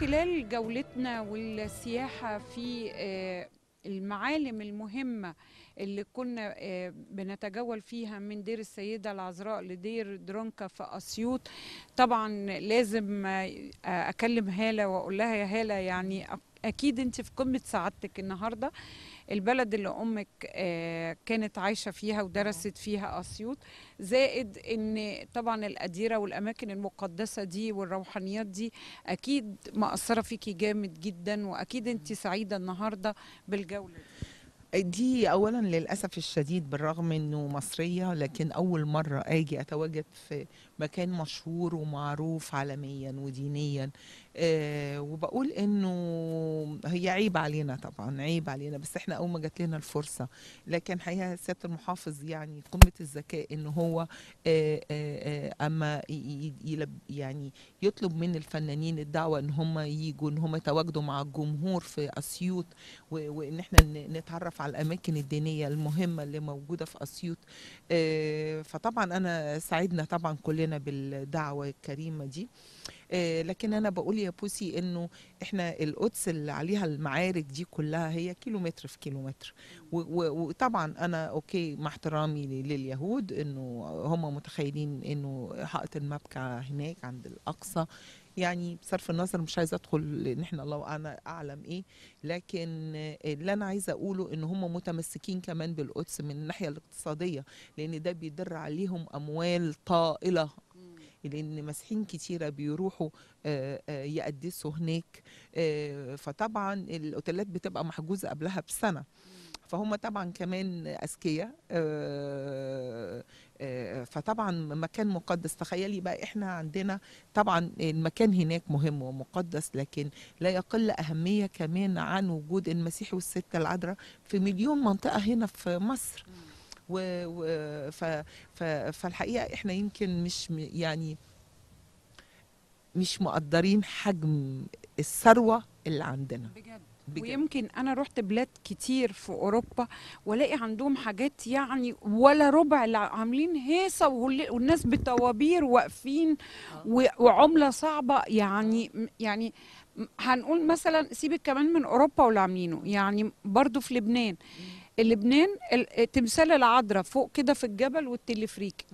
خلال جولتنا والسياحة في آه، المعالم المهمة اللي كنا آه، بنتجول فيها من دير السيدة العذراء لدير درونكا في أسيوط طبعا لازم آه، أكلم هالة وأقول لها يا هالة يعني أكيد أنت في قمة سعادتك النهاردة البلد اللي امك آه، كانت عايشه فيها ودرست فيها اسيوط زائد ان طبعا الاديره والاماكن المقدسه دي والروحانيات دي اكيد مأثره فيكي جامد جدا واكيد انت سعيده النهارده بالجوله دي. دي اولا للاسف الشديد بالرغم انه مصريه لكن اول مره اجي اتواجد في مكان مشهور ومعروف عالميا ودينيا آه، وبقول انه هي عيب علينا طبعا عيب علينا بس احنا اول ما جات لنا الفرصه لكن حقيقه سياده المحافظ يعني قمه الذكاء ان هو اما آه،, آه،, آه اما يعني يطلب من الفنانين الدعوه ان هم يجوا ان هم يتواجدوا مع الجمهور في اسيوط وان احنا نتعرف على الاماكن الدينيه المهمه اللي موجوده في اسيوط فطبعا انا سعدنا طبعا كلنا بالدعوه الكريمه دي آه، لكن انا بقول يا بوسي انه احنا القدس اللي عليها المعارك دي كلها هي كيلومتر في كيلومتر وطبعا انا اوكي مع احترامي لليهود انه هم متخيلين انه حائط المبكى هناك عند الاقصى يعني بصرف النظر مش عايزه ادخل ان احنا الله انا اعلم ايه لكن اللي انا عايزه اقوله ان هم متمسكين كمان بالقدس من الناحيه الاقتصاديه لان ده بيدر عليهم اموال طائله لان مسيحيين كتيره بيروحوا آه، آه، يقدسوا هناك آه، فطبعا الاوتيلات بتبقى محجوزه قبلها بسنه فهم طبعا كمان اذكياء فطبعا مكان مقدس تخيلي بقى احنا عندنا طبعا المكان هناك مهم ومقدس لكن لا يقل اهميه كمان عن وجود المسيح والست العذراء في مليون منطقه هنا في مصر و, و ف ف فالحقيقه احنا يمكن مش يعني مش مقدرين حجم الثروه اللي عندنا بجد بجد. ويمكن انا رحت بلاد كتير في اوروبا والاقي عندهم حاجات يعني ولا ربع اللي عاملين هيصه والناس بطوابير واقفين آه. وعمله صعبه يعني آه. يعني هنقول مثلا سيبك كمان من اوروبا واللي عاملينه يعني برضو في لبنان لبنان تمثال العذراء فوق كده في الجبل والتلفريك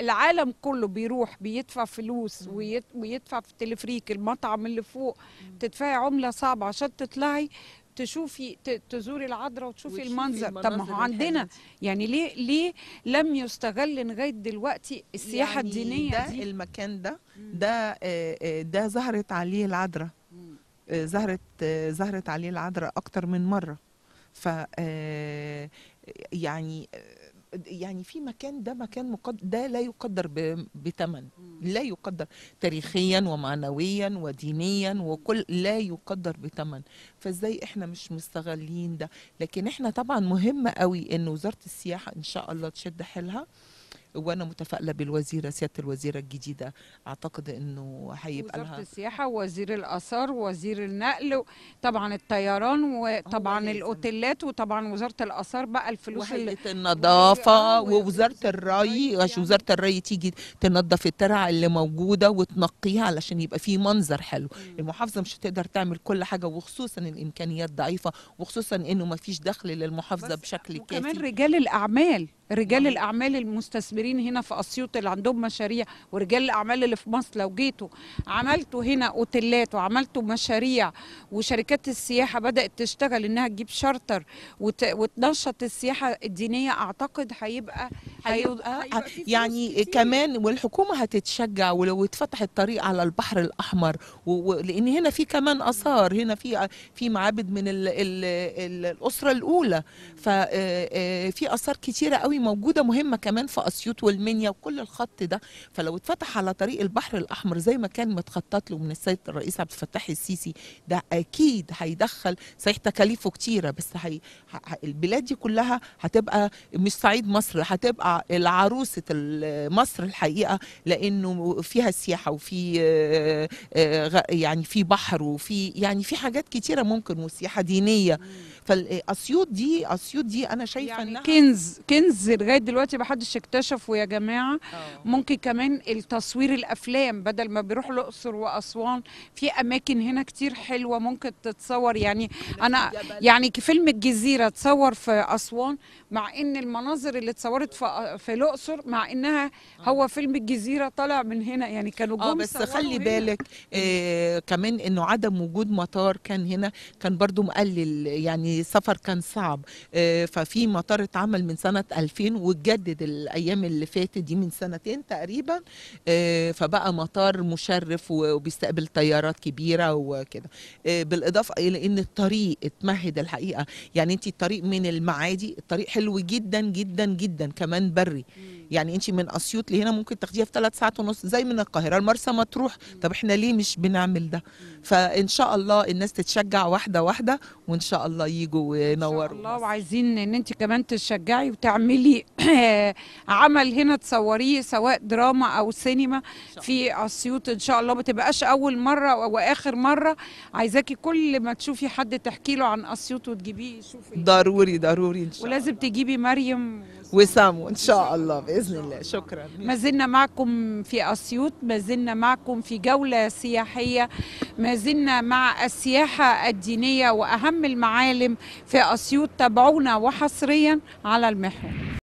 العالم كله بيروح بيدفع فلوس ويدفع في التلفريك المطعم اللي فوق تدفعي عمله صعبه عشان تطلعي تشوفي تزوري العذراء وتشوفي المنظر طب ما هو عندنا يعني ليه ليه لم يستغل لغايه دلوقتي السياحه يعني الدينيه ده دي؟ المكان ده ده آه، آه، ده ظهرت عليه العذراء آه، ظهرت ظهرت عليه العذراء اكتر من مره ف آه، يعني يعني في مكان ده مكان مقدر ده لا يقدر بثمن لا يقدر تاريخيا ومعنويا ودينيا وكل لا يقدر بثمن فازاي احنا مش مستغلين ده لكن احنا طبعا مهم قوي ان وزاره السياحه ان شاء الله تشد حيلها وانا متفائله بالوزيره سياده الوزيره الجديده اعتقد انه هيبقى لها وزاره السياحه ووزير الاثار ووزير النقل طبعا الطيران وطبعا الاوتيلات وطبعا وزاره الاثار بقى الفلوس اللي النظافه ووزاره الري عشان يعني. وزاره الري تيجي تنظف الترع اللي موجوده وتنقيها علشان يبقى في منظر حلو المحافظه مش هتقدر تعمل كل حاجه وخصوصا الامكانيات ضعيفه وخصوصا انه ما فيش دخل للمحافظه بشكل كامل وكمان رجال الاعمال رجال الاعمال المستثمرين هنا في اسيوط اللي عندهم مشاريع ورجال الاعمال اللي في مصر لو جيتوا عملتوا هنا اوتيلات وعملتوا مشاريع وشركات السياحه بدات تشتغل انها تجيب شارتر وتنشط السياحه الدينيه اعتقد هيبقى هيبقى أيوة، أيوة، آه، أيوة، آه، يعني كمان والحكومه هتتشجع ولو اتفتح الطريق على البحر الاحمر لان هنا في كمان اثار هنا في آه، في معابد من الـ الـ الـ الاسره الاولى ففي اثار كتيره قوي موجوده مهمه كمان في اسيوط والمنيا وكل الخط ده فلو اتفتح على طريق البحر الاحمر زي ما كان متخطط له من السيد الرئيس عبد الفتاح السيسي ده اكيد هيدخل صحيح تكاليفه كتيره بس هي البلاد دي كلها هتبقى مش صعيد مصر هتبقى العروسة مصر الحقيقة لأنه فيها سياحة وفي آه، آه، يعني في بحر وفي يعني في حاجات كتيرة ممكن وسياحة دينية فالأسيوط دي أسيوط دي أنا شايفة يعني إنها كنز كنز لغاية دلوقتي ما حدش اكتشفه يا جماعة أوه. ممكن كمان التصوير الأفلام بدل ما بيروح الأقصر وأسوان في أماكن هنا كتير حلوة ممكن تتصور يعني أنا يعني فيلم الجزيرة اتصور في أسوان مع إن المناظر اللي اتصورت في في الاقصر مع انها آه. هو فيلم الجزيره طالع من هنا يعني كانوا اه بس خلي بالك آه كمان انه عدم وجود مطار كان هنا كان برضو مقلل يعني السفر كان صعب آه ففي مطار اتعمل من سنه 2000 واتجدد الايام اللي فاتت دي من سنتين تقريبا آه فبقى مطار مشرف وبيستقبل طيارات كبيره وكده آه بالاضافه الى ان الطريق اتمهد الحقيقه يعني انت الطريق من المعادي الطريق حلو جدا جدا جدا كمان بري يعني انت من اسيوط لهنا ممكن تاخديها في ثلاث ساعات ونص زي من القاهره لمرسى مطروح طب احنا ليه مش بنعمل ده فان شاء الله الناس تتشجع واحده واحده وان شاء الله يجوا وينوروا ان شاء الله وعايزين ان انت كمان تشجعي وتعملي عمل هنا تصوريه سواء دراما او سينما في اسيوط ان شاء الله ما تبقاش اول مره واخر مره عايزاكي كل ما تشوفي حد تحكي له عن اسيوط وتجيبيه يشوفي ضروري ضروري ان شاء ولازم الله ولازم تجيبي مريم وسام ان شاء الله باذن الله شكرا ما زلنا معكم في اسيوط ما زلنا معكم في جوله سياحيه ما زلنا مع السياحه الدينيه واهم المعالم في اسيوط تابعونا وحصريا على المحور